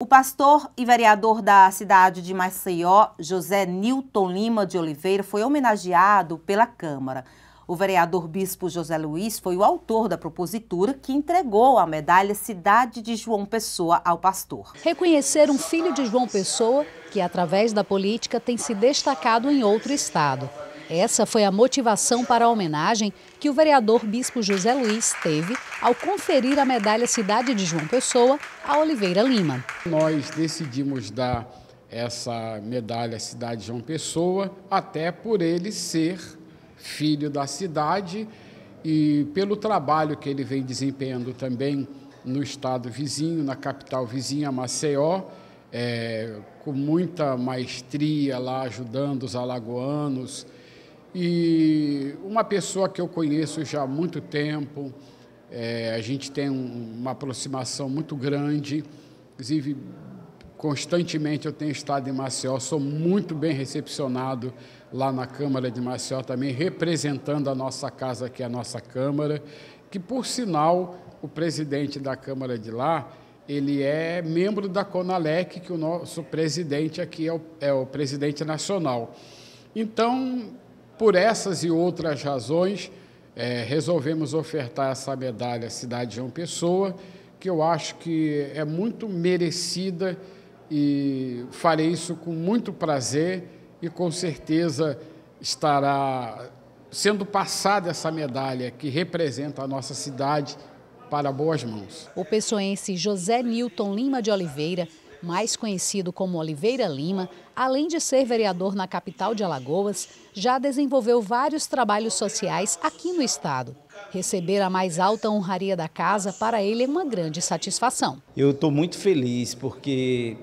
O pastor e vereador da cidade de Maceió, José Newton Lima de Oliveira, foi homenageado pela Câmara. O vereador bispo José Luiz foi o autor da propositura que entregou a medalha Cidade de João Pessoa ao pastor. Reconhecer um filho de João Pessoa que, através da política, tem se destacado em outro estado. Essa foi a motivação para a homenagem que o vereador Bispo José Luiz teve ao conferir a medalha Cidade de João Pessoa a Oliveira Lima. Nós decidimos dar essa medalha Cidade de João Pessoa, até por ele ser filho da cidade e pelo trabalho que ele vem desempenhando também no estado vizinho, na capital vizinha, Maceió. É, com muita maestria lá, ajudando os alagoanos, e uma pessoa que eu conheço já há muito tempo, é, a gente tem um, uma aproximação muito grande, inclusive constantemente eu tenho estado em Maceió, sou muito bem recepcionado lá na Câmara de Maceió também, representando a nossa casa, que é a nossa Câmara, que por sinal o presidente da Câmara de lá, ele é membro da Conalec, que o nosso presidente aqui é o, é o presidente nacional. Então, por essas e outras razões, é, resolvemos ofertar essa medalha à cidade de João Pessoa, que eu acho que é muito merecida e farei isso com muito prazer e com certeza estará sendo passada essa medalha que representa a nossa cidade para boas mãos. O pessoense José Newton Lima de Oliveira mais conhecido como Oliveira Lima, além de ser vereador na capital de Alagoas, já desenvolveu vários trabalhos sociais aqui no estado. Receber a mais alta honraria da casa para ele é uma grande satisfação. Eu estou muito feliz porque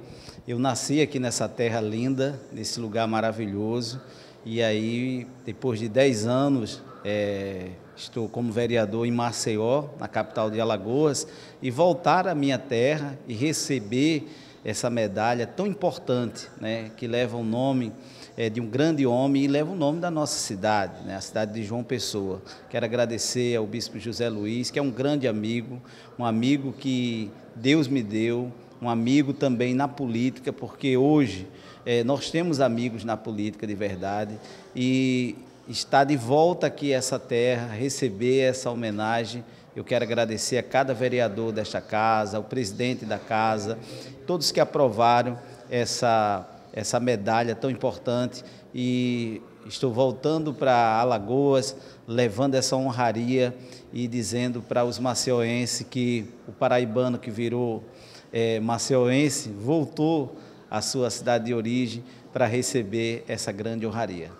eu nasci aqui nessa terra linda, nesse lugar maravilhoso. E aí, depois de 10 anos, é, estou como vereador em Maceió, na capital de Alagoas, e voltar à minha terra e receber essa medalha tão importante, né, que leva o nome é, de um grande homem e leva o nome da nossa cidade, né, a cidade de João Pessoa. Quero agradecer ao Bispo José Luiz, que é um grande amigo, um amigo que Deus me deu, um amigo também na política, porque hoje é, nós temos amigos na política de verdade e está de volta aqui essa terra, receber essa homenagem eu quero agradecer a cada vereador desta casa, ao presidente da casa, todos que aprovaram essa, essa medalha tão importante e estou voltando para Alagoas, levando essa honraria e dizendo para os maceoenses que o paraibano que virou é, voltou à sua cidade de origem para receber essa grande honraria.